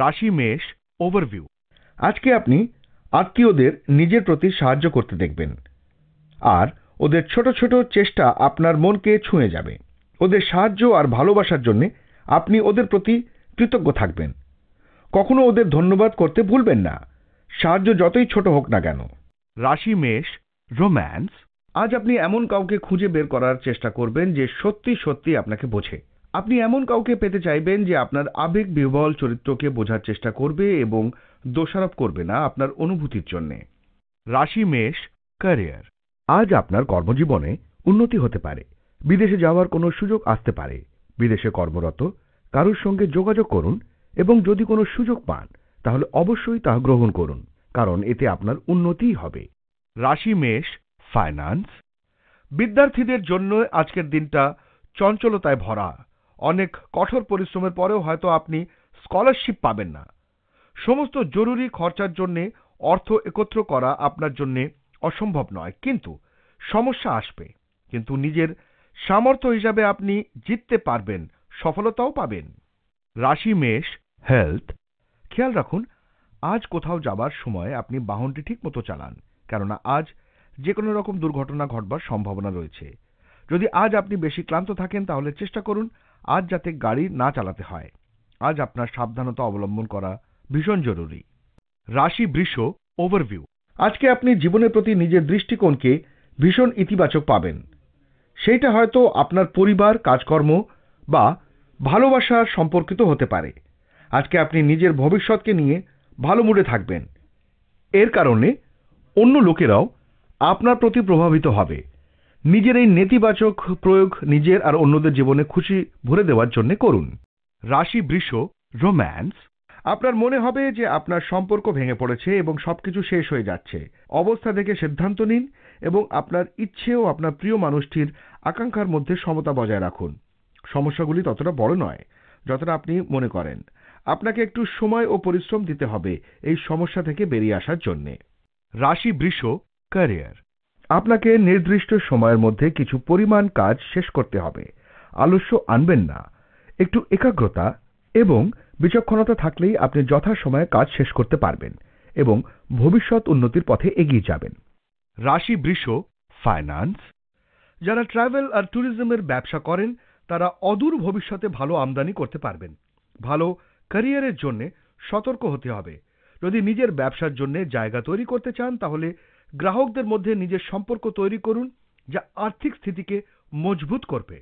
রাশি মেষ ওভারভিউ আজকে আপনি আত্মীয়দের নিজের প্রতি সাহায্য করতে দেখবেন আর ওদের ছোট ছোট চেষ্টা আপনার মনকে ছুঁয়ে যাবে ওদের সাহায্য আর ভালোবাসার জন্যে আপনি ওদের প্রতি কৃতজ্ঞ থাকবেন কখনো ওদের ধন্যবাদ করতে ভুলবেন না সাহায্য যতই ছোট হোক না কেন রাশি মেষ রোম্যান্স আজ আপনি এমন কাউকে খুঁজে বের করার চেষ্টা করবেন যে সত্যি সত্যি আপনাকে বোঝে আপনি এমন কাউকে পেতে চাইবেন যে আপনার আবেগ বিহবল চরিত্রকে বোঝার চেষ্টা করবে এবং দোষারোপ করবে না আপনার অনুভূতির জন্যে রাশি মেষ ক্যারিয়ার আজ আপনার কর্মজীবনে উন্নতি হতে পারে বিদেশে যাওয়ার কোনো সুযোগ আসতে পারে বিদেশে কর্মরত কারোর সঙ্গে যোগাযোগ করুন এবং যদি কোনো সুযোগ পান তাহলে অবশ্যই তা গ্রহণ করুন কারণ এতে আপনার উন্নতিই হবে রাশি মেষ ফাইন্যান্স বিদ্যার্থীদের জন্য আজকের দিনটা চঞ্চলতায় ভরা অনেক কঠোর পরিশ্রমের পরেও হয়তো আপনি স্কলারশিপ পাবেন না সমস্ত জরুরি খরচার জন্যে অর্থ একত্র করা আপনার জন্যে অসম্ভব নয় কিন্তু সমস্যা আসবে কিন্তু নিজের সামর্থ্য হিসাবে আপনি জিততে পারবেন সফলতাও পাবেন রাশি মেষ হেলথ খেয়াল রাখুন আজ কোথাও যাবার সময় আপনি বাহনটি ঠিক মতো চালান কেননা আজ যে কোনো রকম দুর্ঘটনা ঘটবার সম্ভাবনা রয়েছে যদি আজ আপনি বেশি ক্লান্ত থাকেন তাহলে চেষ্টা করুন আজ যাতে গাড়ি না চালাতে হয় আজ আপনার সাবধানতা অবলম্বন করা ভীষণ জরুরি রাশি বৃষ ওভারভিউ আজকে আপনি জীবনের প্রতি নিজের দৃষ্টিকোণকে ভীষণ ইতিবাচক পাবেন সেইটা হয়তো আপনার পরিবার কাজকর্ম বা ভালোবাসা সম্পর্কিত হতে পারে আজকে আপনি নিজের ভবিষ্যৎকে নিয়ে ভালো মুডে থাকবেন এর কারণে অন্য লোকেরাও আপনার প্রতি প্রভাবিত হবে নিজের এই নেতিবাচক প্রয়োগ নিজের আর অন্যদের জীবনে খুশি ভরে দেওয়ার জন্য করুন রাশি বৃষ রোম্যান্স আপনার মনে হবে যে আপনার সম্পর্ক ভেঙে পড়েছে এবং সবকিছু শেষ হয়ে যাচ্ছে অবস্থা থেকে সিদ্ধান্ত নিন এবং আপনার ইচ্ছে ও আপনার প্রিয় মানুষটির আকাঙ্ক্ষার মধ্যে সমতা বজায় রাখুন সমস্যাগুলি ততটা বড় নয় যতটা আপনি মনে করেন আপনাকে একটু সময় ও পরিশ্রম দিতে হবে এই সমস্যা থেকে বেরিয়ে আসার জন্যে রাশি বৃষ ক্যারিয়ার আপনাকে নির্দিষ্ট সময়ের মধ্যে কিছু পরিমাণ কাজ শেষ করতে হবে আলস্য আনবেন না একটু একাগ্রতা এবং বিচক্ষণতা থাকলেই আপনি যথাসময়ে কাজ শেষ করতে পারবেন এবং ভবিষ্যৎ উন্নতির পথে এগিয়ে যাবেন রাশি বৃষ ফাইন্যান্স যারা ট্রাভেল আর ট্যুরিজমের ব্যবসা করেন তারা অদূর ভবিষ্যতে ভালো আমদানি করতে পারবেন ভালো ক্যারিয়ারের জন্য সতর্ক হতে হবে যদি নিজের ব্যবসার জন্য জায়গা তৈরি করতে চান তাহলে গ্রাহকদের মধ্যে নিজের সম্পর্ক তৈরি করুন যা আর্থিক স্থিতিকে মজবুত করবে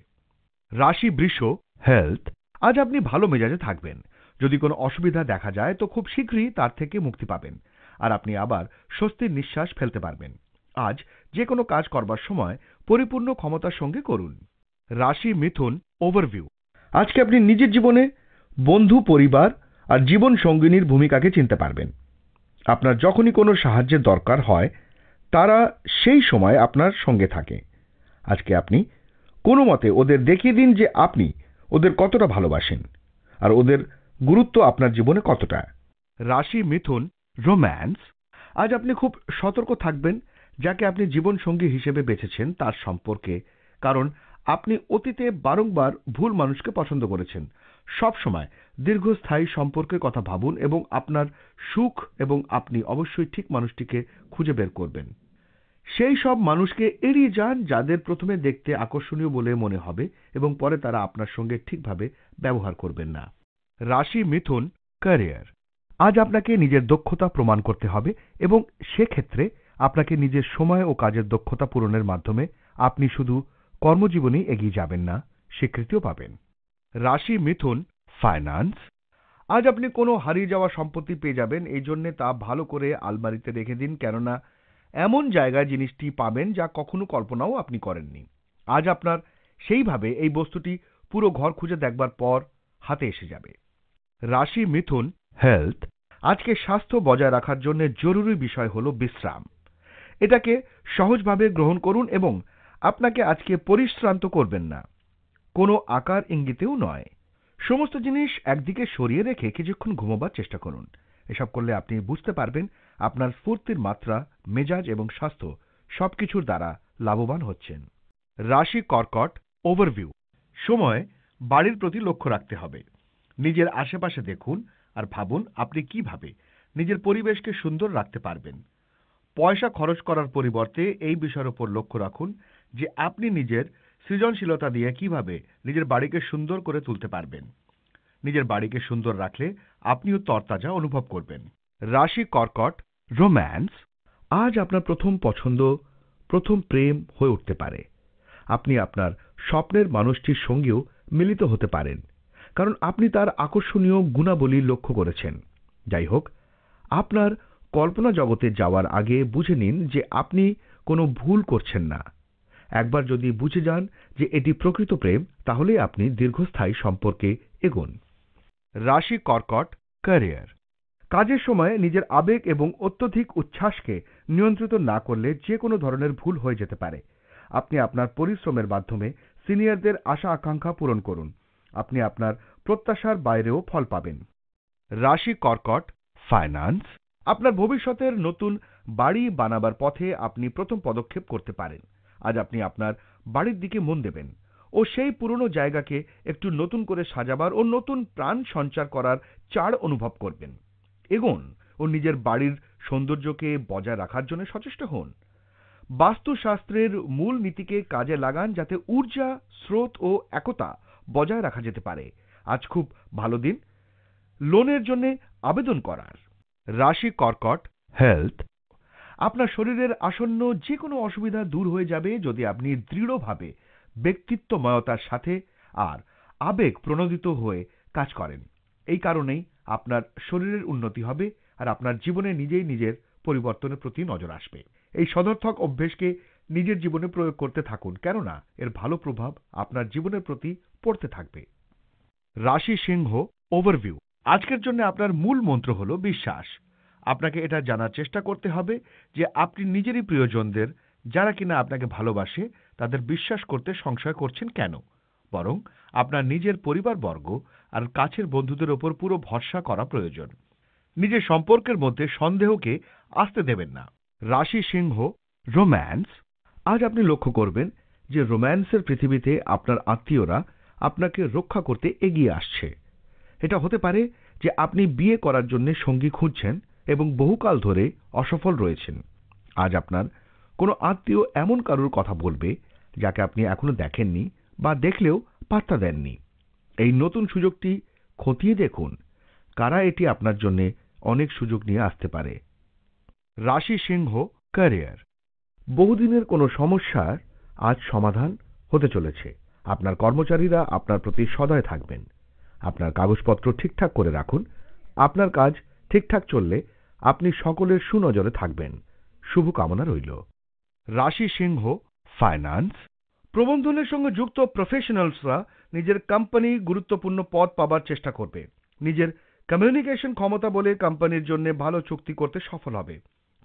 রাশি বৃষ হেলথ আজ আপনি ভালো মেজাজে থাকবেন যদি কোনো অসুবিধা দেখা যায় তো খুব শীঘ্রই তার থেকে মুক্তি পাবেন আর আপনি আবার স্বস্তির নিঃশ্বাস ফেলতে পারবেন আজ যে কোনো কাজ করবার সময় পরিপূর্ণ ক্ষমতার সঙ্গে করুন রাশি মিথুন ওভারভিউ আজকে আপনি নিজের জীবনে বন্ধু পরিবার আর জীবন সঙ্গিনীর ভূমিকাকে চিনতে পারবেন আপনার যখনই কোনো সাহায্যের দরকার হয় তারা সেই সময় আপনার সঙ্গে থাকে আজকে আপনি কোনো মতে ওদের দেখিয়ে দিন যে আপনি ওদের কতটা ভালোবাসেন আর ওদের গুরুত্ব আপনার জীবনে কতটা রাশি মিথুন রোম্যান্স আজ আপনি খুব সতর্ক থাকবেন যাকে আপনি জীবনসঙ্গী হিসেবে বেছেছেন তার সম্পর্কে কারণ আপনি অতীতে বারংবার ভুল মানুষকে পছন্দ করেছেন সব সময় দীর্ঘস্থায়ী সম্পর্কের কথা ভাবুন এবং আপনার সুখ এবং আপনি অবশ্যই ঠিক মানুষটিকে খুঁজে বের করবেন সেই সব মানুষকে এড়িয়ে যান যাদের প্রথমে দেখতে আকর্ষণীয় বলে মনে হবে এবং পরে তারা আপনার সঙ্গে ঠিকভাবে ব্যবহার করবেন না রাশি মিথুন ক্যারিয়ার আজ আপনাকে নিজের দক্ষতা প্রমাণ করতে হবে এবং সেক্ষেত্রে আপনাকে নিজের সময় ও কাজের দক্ষতা পূরণের মাধ্যমে আপনি শুধু কর্মজীবনেই এগিয়ে যাবেন না স্বীকৃতিও পাবেন রাশি মিথুন ফাইন্যান্স আজ আপনি কোনো হারিয়ে যাওয়া সম্পত্তি পেয়ে যাবেন এই জন্যে তা ভালো করে আলমারিতে রেখে দিন কেননা এমন জায়গায় জিনিসটি পাবেন যা কখনো কল্পনাও আপনি করেননি আজ আপনার সেইভাবে এই বস্তুটি পুরো ঘর খুঁজে দেখবার পর হাতে এসে যাবে রাশি মিথুন হেলথ আজকে স্বাস্থ্য বজায় রাখার জন্য জরুরি বিষয় হল বিশ্রাম এটাকে সহজভাবে গ্রহণ করুন এবং আপনাকে আজকে পরিশ্রান্ত করবেন না কোনো আকার ইঙ্গিতেও নয় সমস্ত জিনিস একদিকে সরিয়ে রেখে কিছুক্ষণ ঘুমোবার চেষ্টা করুন এসব করলে আপনি বুঝতে পারবেন আপনার স্ফূর্তির মাত্রা মেজাজ এবং স্বাস্থ্য সবকিছুর দ্বারা লাভবান হচ্ছেন রাশি কর্কট ওভারভিউ সময় বাড়ির প্রতি লক্ষ্য রাখতে হবে নিজের আশেপাশে দেখুন আর ভাবুন আপনি কিভাবে নিজের পরিবেশকে সুন্দর রাখতে পারবেন পয়সা খরচ করার পরিবর্তে এই বিষয়ের উপর লক্ষ্য রাখুন যে আপনি নিজের সৃজনশীলতা দিয়ে কিভাবে নিজের বাড়িকে সুন্দর করে তুলতে পারবেন নিজের বাড়িকে সুন্দর রাখলে আপনিও তরতাজা অনুভব করবেন রাশি কর্কট রোম্যান্স আজ আপনার প্রথম পছন্দ প্রথম প্রেম হয়ে উঠতে পারে আপনি আপনার স্বপ্নের মানুষটির সঙ্গেও মিলিত হতে পারেন কারণ আপনি তার আকর্ষণীয় গুণাবলী লক্ষ্য করেছেন যাই হোক আপনার কল্পনা জগতে যাওয়ার আগে বুঝে নিন যে আপনি কোনো ভুল করছেন না একবার যদি বুঝে যান যে এটি প্রকৃত প্রেম তাহলে আপনি দীর্ঘস্থায়ী সম্পর্কে এগোন রাশি কর্কট ক্যারিয়ার কাজের সময়ে নিজের আবেগ এবং অত্যধিক উচ্ছ্বাসকে নিয়ন্ত্রিত না করলে যে কোনো ধরনের ভুল হয়ে যেতে পারে আপনি আপনার পরিশ্রমের মাধ্যমে সিনিয়রদের আশা আকাঙ্ক্ষা পূরণ করুন আপনি আপনার প্রত্যাশার বাইরেও ফল পাবেন রাশি কর্কট ফাইন্যান্স আপনার ভবিষ্যতের নতুন বাড়ি বানাবার পথে আপনি প্রথম পদক্ষেপ করতে পারেন আজ আপনি আপনার বাড়ির দিকে মন দেবেন ও সেই পুরনো জায়গাকে একটু নতুন করে সাজাবার ও নতুন প্রাণ সঞ্চার করার চার অনুভব করবেন এগোন ও নিজের বাড়ির সৌন্দর্যকে বজায় রাখার জন্য সচেষ্ট হন বাস্তুশাস্ত্রের মূল নীতিকে কাজে লাগান যাতে ঊর্জা স্রোত ও একতা বজায় রাখা যেতে পারে আজ খুব ভালো দিন লোনের জন্য আবেদন করার রাশি কর্কট হেলথ আপনার শরীরের আসন্ন যে কোনো অসুবিধা দূর হয়ে যাবে যদি আপনি দৃঢ়ভাবে ব্যক্তিত্বময়তার সাথে আর আবেগ প্রণোদিত হয়ে কাজ করেন এই কারণেই আপনার শরীরের উন্নতি হবে আর আপনার জীবনে নিজেই নিজের পরিবর্তনের প্রতি নজর আসবে এই সদর্থক অভ্যেসকে নিজের জীবনে প্রয়োগ করতে থাকুন কেননা এর ভালো প্রভাব আপনার জীবনের প্রতি পড়তে থাকবে রাশি সিংহ ওভারভিউ আজকের জন্য আপনার মূল মন্ত্র হল বিশ্বাস আপনাকে এটা জানার চেষ্টা করতে হবে যে আপনি নিজেরই প্রিয়জনদের যারা কিনা আপনাকে ভালোবাসে তাদের বিশ্বাস করতে সংশয় করছেন কেন বরং আপনার নিজের পরিবারবর্গ আর কাছের বন্ধুদের ওপর পুরো ভরসা করা প্রয়োজন নিজের সম্পর্কের মধ্যে সন্দেহকে আসতে দেবেন না রাশি সিংহ রোম্যান্স আজ আপনি লক্ষ্য করবেন যে রোম্যান্সের পৃথিবীতে আপনার আত্মীয়রা আপনাকে রক্ষা করতে এগিয়ে আসছে এটা হতে পারে যে আপনি বিয়ে করার জন্য সঙ্গী খুঁজছেন এবং বহুকাল ধরে অসফল রয়েছেন আজ আপনার কোনো আত্মীয় এমন কারুর কথা বলবে যাকে আপনি এখনো দেখেননি বা দেখলেও পাত্তা দেননি এই নতুন সুযোগটি খতিয়ে দেখুন কারা এটি আপনার জন্য অনেক সুযোগ নিয়ে আসতে পারে রাশি সিংহ ক্যারিয়ার বহুদিনের কোনো সমস্যার আজ সমাধান হতে চলেছে আপনার কর্মচারীরা আপনার প্রতি সদয় থাকবেন আপনার কাগজপত্র ঠিকঠাক করে রাখুন আপনার কাজ ঠিকঠাক চললে আপনি সকলের সুনজরে থাকবেন শুভকামনা রইল রাশি সিংহ ফাইন্যান্স প্রবন্ধনের সঙ্গে যুক্ত প্রফেশনালসরা নিজের কোম্পানি গুরুত্বপূর্ণ পদ পাবার চেষ্টা করবে নিজের কমিউনিকেশন ক্ষমতা বলে কোম্পানির জন্য ভালো চুক্তি করতে সফল হবে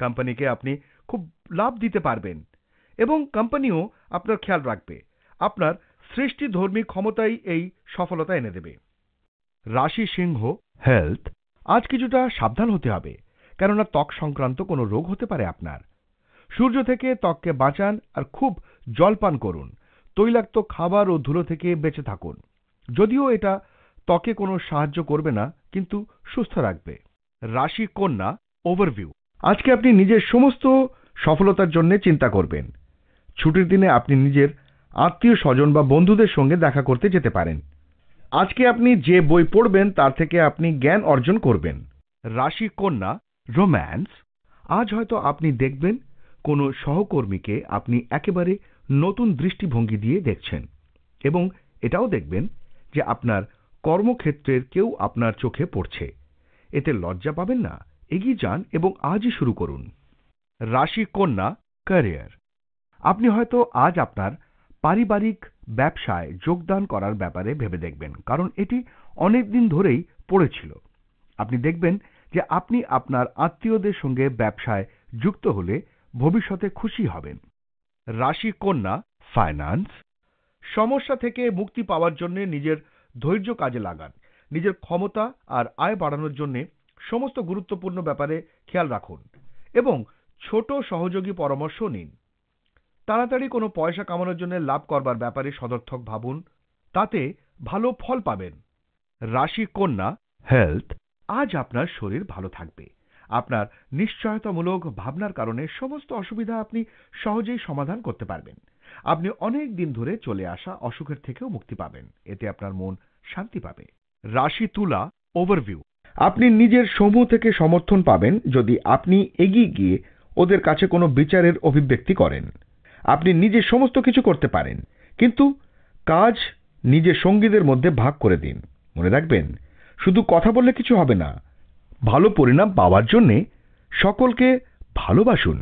কোম্পানিকে আপনি খুব লাভ দিতে পারবেন এবং কোম্পানিও আপনার খেয়াল রাখবে আপনার সৃষ্টি ধর্মী ক্ষমতাই এই সফলতা এনে দেবে রাশি সিংহ হেলথ আজ কিছুটা সাবধান হতে হবে কেননা ত্বক সংক্রান্ত কোনো রোগ হতে পারে আপনার সূর্য থেকে ত্বককে বাঁচান আর খুব জলপান করুন তৈলাক্ত খাবার ও ধুলো থেকে বেঁচে থাকুন যদিও এটা ত্বকে কোনো সাহায্য করবে না কিন্তু সুস্থ রাখবে রাশি কন্যা ওভারভিউ আজকে আপনি নিজের সমস্ত সফলতার জন্য চিন্তা করবেন ছুটির দিনে আপনি নিজের আত্মীয় স্বজন বা বন্ধুদের সঙ্গে দেখা করতে যেতে পারেন আজকে আপনি যে বই পড়বেন তার থেকে আপনি জ্ঞান অর্জন করবেন রাশি কন্যা রোম্যান্স আজ হয়তো আপনি দেখবেন কোনো সহকর্মীকে আপনি একেবারে নতুন দৃষ্টিভঙ্গি দিয়ে দেখছেন এবং এটাও দেখবেন যে আপনার কর্মক্ষেত্রের কেউ আপনার চোখে পড়ছে এতে লজ্জা পাবেন না এগিয়ে যান এবং আজই শুরু করুন রাশি কন্যা ক্যারিয়ার আপনি হয়তো আজ আপনার পারিবারিক ব্যবসায় যোগদান করার ব্যাপারে ভেবে দেখবেন কারণ এটি অনেক দিন ধরেই পড়েছিল আপনি দেখবেন যে আপনি আপনার আত্মীয়দের সঙ্গে ব্যবসায় যুক্ত হলে ভবিষ্যতে খুশি হবেন রাশি কন্যা ফাইন্যান্স সমস্যা থেকে মুক্তি পাওয়ার জন্য নিজের ধৈর্য কাজে লাগান নিজের ক্ষমতা আর আয় বাড়ানোর জন্য সমস্ত গুরুত্বপূর্ণ ব্যাপারে খেয়াল রাখুন এবং ছোট সহযোগী পরামর্শ নিন তাড়াতাড়ি কোনো পয়সা কামানোর জন্য লাভ করবার ব্যাপারে সদর্থক ভাবুন তাতে ভালো ফল পাবেন রাশি কন্যা হেলথ আজ আপনার শরীর ভালো থাকবে আপনার নিশ্চয়তামূলক ভাবনার কারণে সমস্ত অসুবিধা আপনি সহজেই সমাধান করতে পারবেন আপনি অনেক দিন ধরে চলে আসা অসুখের থেকেও মুক্তি পাবেন এতে আপনার মন শান্তি পাবে রাশি তুলা ওভারভিউ আপনি নিজের সমূহ থেকে সমর্থন পাবেন যদি আপনি এগিয়ে গিয়ে ওদের কাছে কোনো বিচারের অভিব্যক্তি করেন আপনি নিজে সমস্ত কিছু করতে পারেন কিন্তু কাজ নিজের সঙ্গীদের মধ্যে ভাগ করে দিন মনে রাখবেন শুধু কথা বললে কিছু হবে না ভালো পরিণাম পাওয়ার জন্যে সকলকে ভালোবাসুন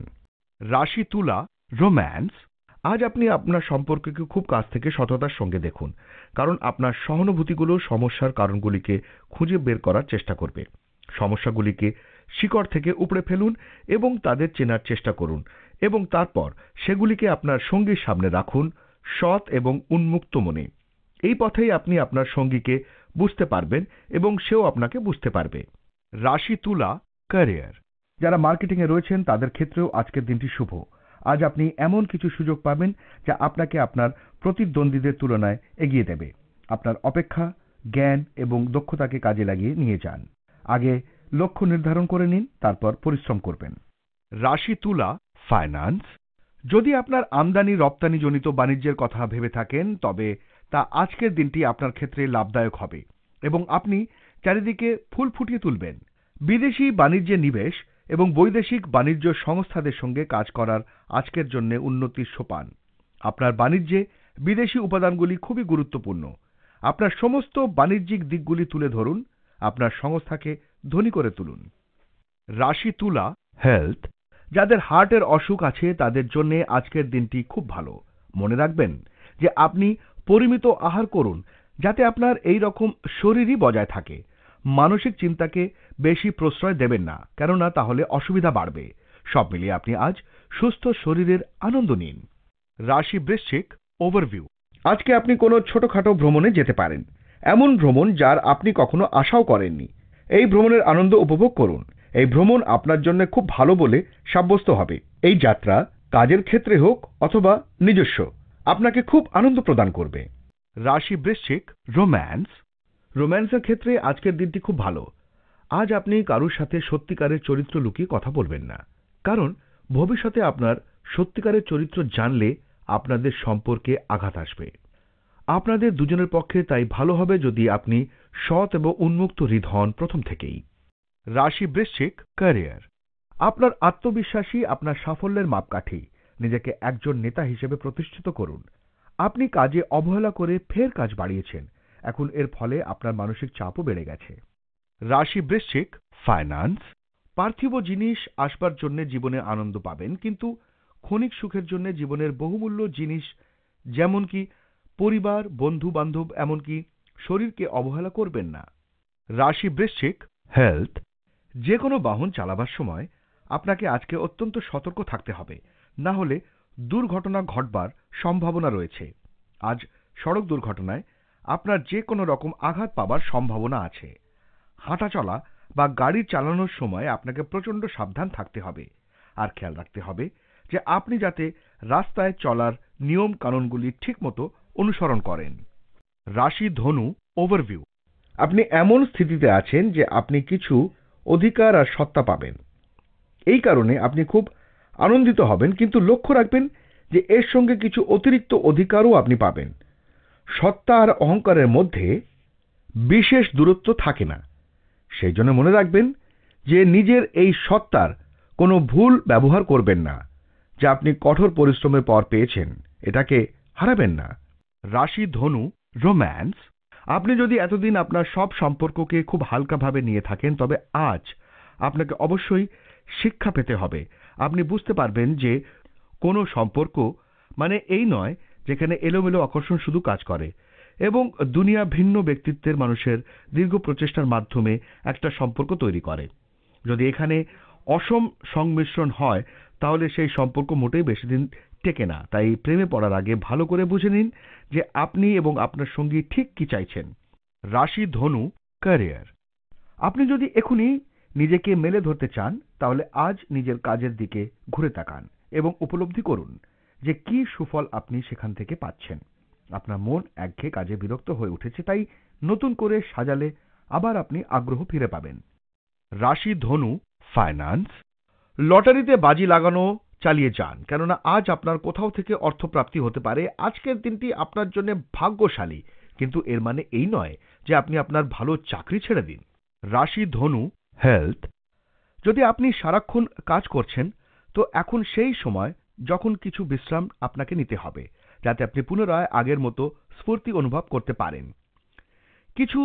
রাশি তুলা রোম্যান্স আজ আপনি আপনার সম্পর্ককে খুব কাছ থেকে সততার সঙ্গে দেখুন কারণ আপনার সহানুভূতিগুলো সমস্যার কারণগুলিকে খুঁজে বের করার চেষ্টা করবে সমস্যাগুলিকে শিকড় থেকে উপড়ে ফেলুন এবং তাদের চেনার চেষ্টা করুন এবং তারপর সেগুলিকে আপনার সঙ্গীর সামনে রাখুন সৎ এবং উন্মুক্ত মনে এই পথেই আপনি আপনার সঙ্গীকে বুঝতে পারবেন এবং সেও আপনাকে বুঝতে পারবে রাশি তুলা ক্যারিয়ার যারা মার্কেটিংয়ে রয়েছেন তাদের ক্ষেত্রেও আজকের দিনটি শুভ আজ আপনি এমন কিছু সুযোগ পাবেন যা আপনাকে আপনার প্রতিদ্বন্দ্বীদের তুলনায় এগিয়ে দেবে আপনার অপেক্ষা জ্ঞান এবং দক্ষতাকে কাজে লাগিয়ে নিয়ে যান আগে লক্ষ্য নির্ধারণ করে নিন তারপর পরিশ্রম করবেন রাশি তুলা ফাইন্যান্স যদি আপনার আমদানি রপ্তানিজনিত বাণিজ্যের কথা ভেবে থাকেন তবে তা আজকের দিনটি আপনার ক্ষেত্রে লাভদায়ক হবে এবং আপনি চারিদিকে ফুল ফুটিয়ে তুলবেন বিদেশি বাণিজ্যে নিবেশ এবং বৈদেশিক বাণিজ্য সংস্থাদের সঙ্গে কাজ করার আজকের জন্য উন্নতির সোপান আপনার বাণিজ্যে বিদেশি উপাদানগুলি খুবই গুরুত্বপূর্ণ আপনার সমস্ত বাণিজ্যিক দিকগুলি তুলে ধরুন আপনার সংস্থাকে ধনী করে তুলুন রাশি তুলা হেলথ যাদের হার্টের অসুখ আছে তাদের জন্য আজকের দিনটি খুব ভালো মনে রাখবেন যে আপনি পরিমিত আহার করুন যাতে আপনার এই রকম শরীরই বজায় থাকে মানসিক চিন্তাকে বেশি প্রশ্রয় দেবেন না কেননা তাহলে অসুবিধা বাড়বে সব মিলিয়ে আপনি আজ সুস্থ শরীরের আনন্দ নিন রাশি বৃশ্চিক ওভারভিউ আজকে আপনি কোনো ছোটখাটো ভ্রমণে যেতে পারেন এমন ভ্রমণ যার আপনি কখনো আশাও করেননি এই ভ্রমণের আনন্দ উপভোগ করুন এই ভ্রমণ আপনার জন্য খুব ভালো বলে সাব্যস্ত হবে এই যাত্রা কাজের ক্ষেত্রে হোক অথবা নিজস্ব আপনাকে খুব আনন্দ প্রদান করবে রাশি বৃশ্চিক রোম্যান্স রোম্যান্সের ক্ষেত্রে আজকের দিনটি খুব ভালো আজ আপনি কারুর সাথে সত্যিকারের চরিত্র লুকিয়ে কথা বলবেন না কারণ ভবিষ্যতে আপনার সত্যিকারের চরিত্র জানলে আপনাদের সম্পর্কে আঘাত আসবে আপনাদের দুজনের পক্ষে তাই ভালো হবে যদি আপনি সৎ এবং উন্মুক্ত হৃদ হন প্রথম থেকেই রাশি বৃশ্চিক ক্যারিয়ার আপনার আত্মবিশ্বাসী আপনার সাফল্যের মাপকাঠি নিজেকে একজন নেতা হিসেবে প্রতিষ্ঠিত করুন আপনি কাজে অবহেলা করে ফের কাজ বাড়িয়েছেন এখন এর ফলে আপনার মানসিক চাপও বেড়ে গেছে রাশি বৃশ্চিক ফাইন্যান্স পার্থিব জিনিস আসবার জন্য জীবনে আনন্দ পাবেন কিন্তু ক্ষণিক সুখের জন্য জীবনের বহুমূল্য জিনিস যেমন কি পরিবার বন্ধু বান্ধব এমনকি শরীরকে অবহেলা করবেন না রাশি বৃশ্চিক হেলথ যে কোনো বাহন চালাবার সময় আপনাকে আজকে অত্যন্ত সতর্ক থাকতে হবে না হলে দুর্ঘটনা ঘটবার সম্ভাবনা রয়েছে আজ সড়ক দুর্ঘটনায় আপনার যে কোনো রকম আঘাত পাবার সম্ভাবনা আছে হাঁটাচলা বা গাড়ি চালানোর সময় আপনাকে প্রচণ্ড সাবধান থাকতে হবে আর খেয়াল রাখতে হবে যে আপনি যাতে রাস্তায় চলার নিয়ম কানুনগুলি ঠিকমতো অনুসরণ করেন রাশি ধনু ওভারভিউ আপনি এমন স্থিতিতে আছেন যে আপনি কিছু অধিকার আর সত্তা পাবেন এই কারণে আপনি খুব আনন্দিত হবেন কিন্তু লক্ষ্য রাখবেন যে এর সঙ্গে কিছু অতিরিক্ত অধিকারও আপনি পাবেন সত্তা আর অহংকারের মধ্যে বিশেষ দূরত্ব থাকে না সেই জন্য মনে রাখবেন যে নিজের এই সত্তার কোনো ভুল ব্যবহার করবেন না যা আপনি কঠোর পরিশ্রমের পর পেয়েছেন এটাকে হারাবেন না রাশি ধনু রোম্যান্স আপনি যদি এতদিন আপনার সব সম্পর্ককে খুব হালকাভাবে নিয়ে থাকেন তবে আজ আপনাকে অবশ্যই শিক্ষা পেতে হবে আপনি বুঝতে পারবেন যে কোনো সম্পর্ক মানে এই নয় যেখানে এলোমেলো আকর্ষণ শুধু কাজ করে এবং দুনিয়া ভিন্ন ব্যক্তিত্বের মানুষের দীর্ঘ প্রচেষ্টার মাধ্যমে একটা সম্পর্ক তৈরি করে যদি এখানে অসম সংমিশ্রণ হয় তাহলে সেই সম্পর্ক মোটেই বেশি দিন টেকে না তাই প্রেমে পড়ার আগে ভালো করে বুঝে নিন যে আপনি এবং আপনার সঙ্গী ঠিক কি চাইছেন রাশি ধনু ক্যারিয়ার আপনি যদি এখনই নিজেকে মেলে ধরতে চান তাহলে আজ নিজের কাজের দিকে ঘুরে তাকান এবং উপলব্ধি করুন যে কি সুফল আপনি সেখান থেকে পাচ্ছেন আপনার মন একঘেয়ে কাজে বিরক্ত হয়ে উঠেছে তাই নতুন করে সাজালে আবার আপনি আগ্রহ ফিরে পাবেন রাশি ধনু ফাইন্যান্স লটারিতে বাজি লাগানো চালিয়ে যান কেননা আজ আপনার কোথাও থেকে অর্থপ্রাপ্তি হতে পারে আজকের দিনটি আপনার জন্য ভাগ্যশালী কিন্তু এর মানে এই নয় যে আপনি আপনার ভালো চাকরি ছেড়ে দিন রাশি ধনু হেলথ যদি আপনি সারাক্ষণ কাজ করছেন তো এখন সেই সময় যখন কিছু বিশ্রাম আপনাকে নিতে হবে যাতে আপনি পুনরায় আগের মতো স্ফূর্তি অনুভব করতে পারেন কিছু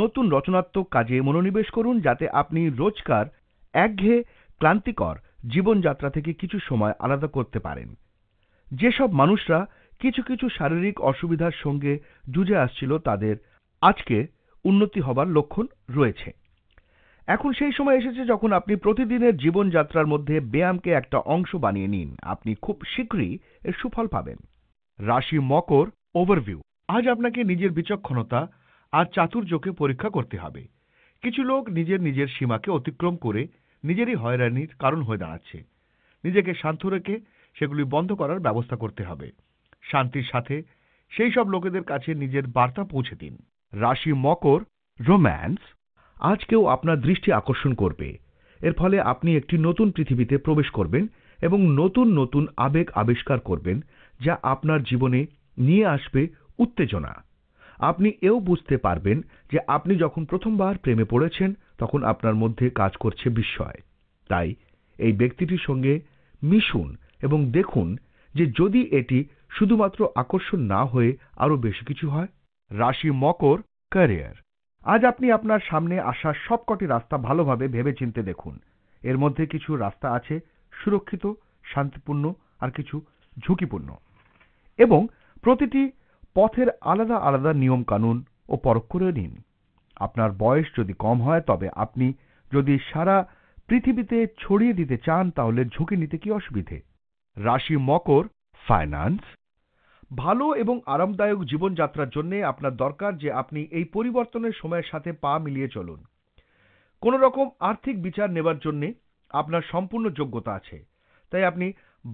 নতুন রচনাত্মক কাজে মনোনিবেশ করুন যাতে আপনি রোজকার একঘেয়ে ক্লান্তিকর জীবনযাত্রা থেকে কিছু সময় আলাদা করতে পারেন যেসব মানুষরা কিছু কিছু শারীরিক অসুবিধার সঙ্গে যুঝে আসছিল তাদের আজকে উন্নতি হবার লক্ষণ রয়েছে এখন সেই সময় এসেছে যখন আপনি প্রতিদিনের জীবনযাত্রার মধ্যে ব্যায়ামকে একটা অংশ বানিয়ে নিন আপনি খুব শীঘ্রই এর সুফল পাবেন রাশি মকর ওভারভিউ আজ আপনাকে নিজের বিচক্ষণতা আর চাতুর্যকে পরীক্ষা করতে হবে কিছু লোক নিজের নিজের সীমাকে অতিক্রম করে নিজেরই হয়রানির কারণ হয়ে দাঁড়াচ্ছে নিজেকে শান্ত রেখে সেগুলি বন্ধ করার ব্যবস্থা করতে হবে শান্তির সাথে সেই সব লোকেদের কাছে নিজের বার্তা পৌঁছে দিন রাশি মকর রোম্যান্স আজ কেউ আপনার দৃষ্টি আকর্ষণ করবে এর ফলে আপনি একটি নতুন পৃথিবীতে প্রবেশ করবেন এবং নতুন নতুন আবেগ আবিষ্কার করবেন যা আপনার জীবনে নিয়ে আসবে উত্তেজনা আপনি এও বুঝতে পারবেন যে আপনি যখন প্রথমবার প্রেমে পড়েছেন তখন আপনার মধ্যে কাজ করছে বিস্ময় তাই এই ব্যক্তিটির সঙ্গে মিশুন এবং দেখুন যে যদি এটি শুধুমাত্র আকর্ষণ না হয়ে আরও বেশি কিছু হয় রাশি মকর ক্যারিয়ার আজ আপনি আপনার সামনে আসা সবকটি রাস্তা ভালোভাবে ভেবেচিন্তে দেখুন এর মধ্যে কিছু রাস্তা আছে সুরক্ষিত শান্তিপূর্ণ আর কিছু ঝুঁকিপূর্ণ এবং প্রতিটি পথের আলাদা আলাদা নিয়মকানুন ও পরখ করে নিন আপনার বয়স যদি কম হয় তবে আপনি যদি সারা পৃথিবীতে ছড়িয়ে দিতে চান তাহলে ঝুঁকি নিতে কি অসুবিধে রাশি মকর ফাইন্যান্স ভালো এবং আরামদায়ক জীবনযাত্রার জন্য আপনার দরকার যে আপনি এই পরিবর্তনের সময়ের সাথে পা মিলিয়ে চলুন কোনো রকম আর্থিক বিচার নেবার জন্য আপনার সম্পূর্ণ যোগ্যতা আছে তাই আপনি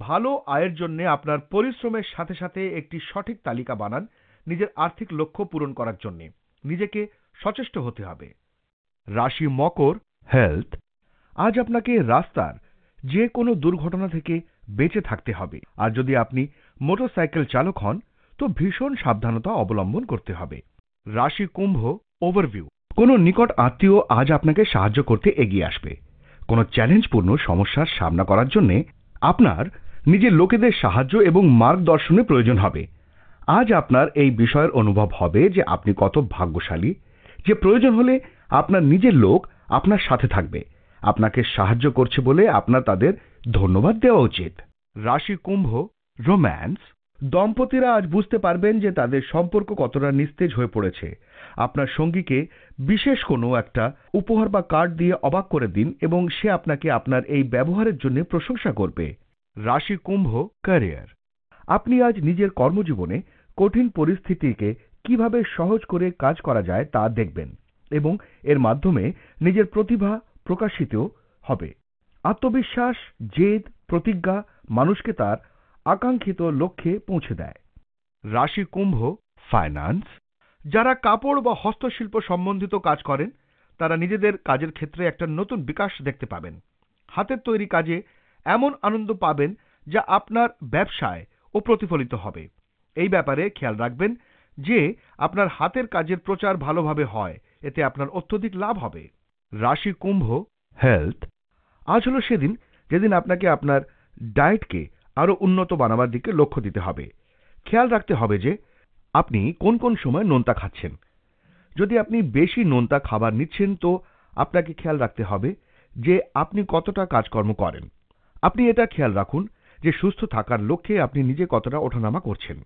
ভালো আয়ের জন্য আপনার পরিশ্রমের সাথে সাথে একটি সঠিক তালিকা বানান নিজের আর্থিক লক্ষ্য পূরণ করার জন্য নিজেকে সচেষ্ট হতে হবে রাশি মকর হেলথ আজ আপনাকে রাস্তার যে কোনো দুর্ঘটনা থেকে বেঁচে থাকতে হবে আর যদি আপনি মোটরসাইকেল চালক হন তো ভীষণ সাবধানতা অবলম্বন করতে হবে রাশি কুম্ভ ওভারভিউ কোন নিকট আত্মীয় আজ আপনাকে সাহায্য করতে এগিয়ে আসবে কোনো চ্যালেঞ্জপূর্ণ সমস্যার সামনা করার জন্য আপনার নিজের লোকেদের সাহায্য এবং মার্গদর্শনের প্রয়োজন হবে আজ আপনার এই বিষয়ের অনুভব হবে যে আপনি কত ভাগ্যশালী যে প্রয়োজন হলে আপনার নিজের লোক আপনার সাথে থাকবে আপনাকে সাহায্য করছে বলে আপনার তাদের ধন্যবাদ দেওয়া উচিত রাশি কুম্ভ রোম্যান্স দম্পতিরা আজ বুঝতে পারবেন যে তাদের সম্পর্ক কতটা নিস্তেজ হয়ে পড়েছে আপনার সঙ্গীকে বিশেষ কোনো একটা উপহার বা কার্ড দিয়ে অবাক করে দিন এবং সে আপনাকে আপনার এই ব্যবহারের জন্য প্রশংসা করবে রাশি কুম্ভ ক্যারিয়ার আপনি আজ নিজের কর্মজীবনে কঠিন পরিস্থিতিকে কিভাবে সহজ করে কাজ করা যায় তা দেখবেন এবং এর মাধ্যমে নিজের প্রতিভা প্রকাশিত হবে আত্মবিশ্বাস জেদ প্রতিজ্ঞা মানুষকে তার আকাঙ্ক্ষিত লক্ষ্যে পৌঁছে দেয় রাশি কুম্ভ ফাইন্যান্স যারা কাপড় বা হস্তশিল্প সম্বন্ধিত কাজ করেন তারা নিজেদের কাজের ক্ষেত্রে একটা নতুন বিকাশ দেখতে পাবেন হাতের তৈরি কাজে এমন আনন্দ পাবেন যা আপনার ব্যবসায় ও প্রতিফলিত হবে এই ব্যাপারে খেয়াল রাখবেন যে আপনার হাতের কাজের প্রচার ভালোভাবে হয় এতে আপনার অত্যধিক লাভ হবে রাশি কুম্ভ হেলথ আজ হল সেদিন যেদিন আপনাকে আপনার ডায়েটকে আরও উন্নত বানাবার দিকে লক্ষ্য দিতে হবে খেয়াল রাখতে হবে যে আপনি কোন কোন সময় নোনতা খাচ্ছেন যদি আপনি বেশি নোনতা খাবার নিচ্ছেন তো আপনাকে খেয়াল রাখতে হবে যে আপনি কতটা কাজকর্ম করেন আপনি এটা খেয়াল রাখুন যে সুস্থ থাকার লক্ষ্যে আপনি নিজে কতটা ওঠানামা করছেন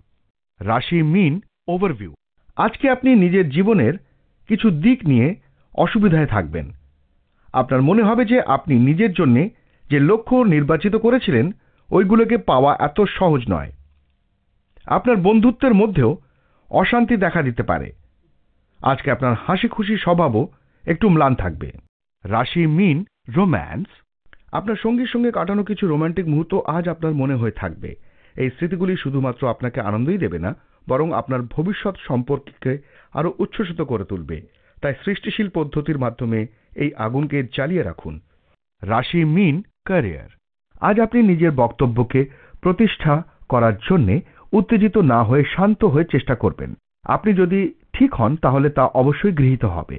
রাশি মিন ওভারভিউ আজকে আপনি নিজের জীবনের কিছু দিক নিয়ে অসুবিধায় থাকবেন আপনার মনে হবে যে আপনি নিজের জন্যে যে লক্ষ্য নির্বাচিত করেছিলেন ওইগুলোকে পাওয়া এত সহজ নয় আপনার বন্ধুত্বের মধ্যেও অশান্তি দেখা দিতে পারে আজকে আপনার হাসি খুশি স্বভাবও একটু ম্লান থাকবে রাশি মিন রোম্যান্স আপনার সঙ্গীর সঙ্গে কাটানো কিছু রোম্যান্টিক মুহূর্ত আজ আপনার মনে হয়ে থাকবে এই স্মৃতিগুলি শুধুমাত্র আপনাকে আনন্দই দেবে না বরং আপনার ভবিষ্যৎ সম্পর্ককে আরও উচ্ছ্বসিত করে তুলবে তাই সৃষ্টিশীল পদ্ধতির মাধ্যমে এই আগুনকে জ্বালিয়ে রাখুন রাশি মিন ক্যারিয়ার আজ আপনি নিজের বক্তব্যকে প্রতিষ্ঠা করার জন্যে উত্তেজিত না হয়ে শান্ত হয়ে চেষ্টা করবেন আপনি যদি ঠিক হন তাহলে তা অবশ্যই গৃহীত হবে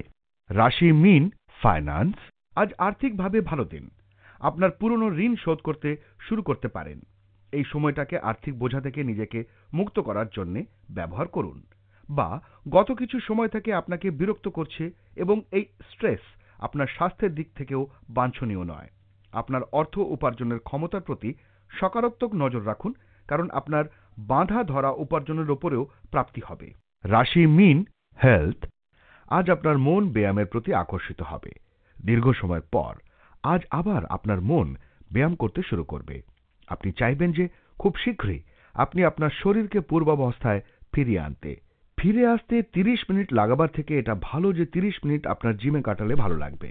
রাশি মিন ফাইন্যান্স আজ আর্থিকভাবে ভালো দিন আপনার পুরনো ঋণ শোধ করতে শুরু করতে পারেন এই সময়টাকে আর্থিক বোঝা থেকে নিজেকে মুক্ত করার জন্য ব্যবহার করুন বা গত কিছু সময় থেকে আপনাকে বিরক্ত করছে এবং এই স্ট্রেস আপনার স্বাস্থ্যের দিক থেকেও বাঞ্ছনীয় নয় আপনার অর্থ উপার্জনের ক্ষমতার প্রতি সকারাত্মক নজর রাখুন কারণ আপনার বাঁধা ধরা উপার্জনের ওপরেও প্রাপ্তি হবে রাশি মিন হেলথ আজ আপনার মন ব্যায়ামের প্রতি আকর্ষিত হবে দীর্ঘ সময় পর আজ আবার আপনার মন ব্যায়াম করতে শুরু করবে আপনি চাইবেন যে খুব শীঘ্রই আপনি আপনার শরীরকে পূর্বাবস্থায় ফিরিয়ে আনতে ফিরে আসতে ৩০ মিনিট লাগাবার থেকে এটা ভালো যে ৩০ মিনিট আপনার জিমে কাটালে ভালো লাগবে